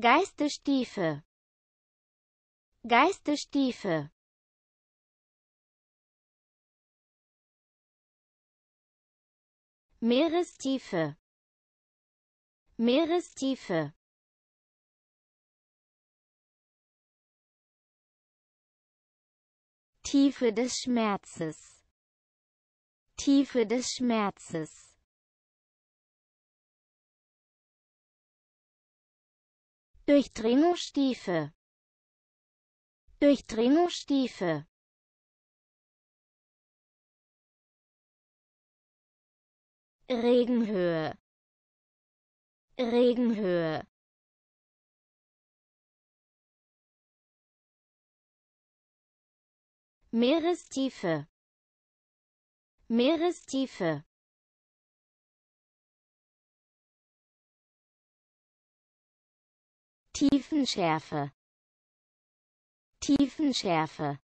Geistestiefe Geistestiefe Meerestiefe Meerestiefe Tiefe des Schmerzes Tiefe des Schmerzes Durchdringungsstiefe. Durchdringungsstiefe. Regenhöhe. Regenhöhe. Meerestiefe. Meerestiefe. Tiefenschärfe Tiefenschärfe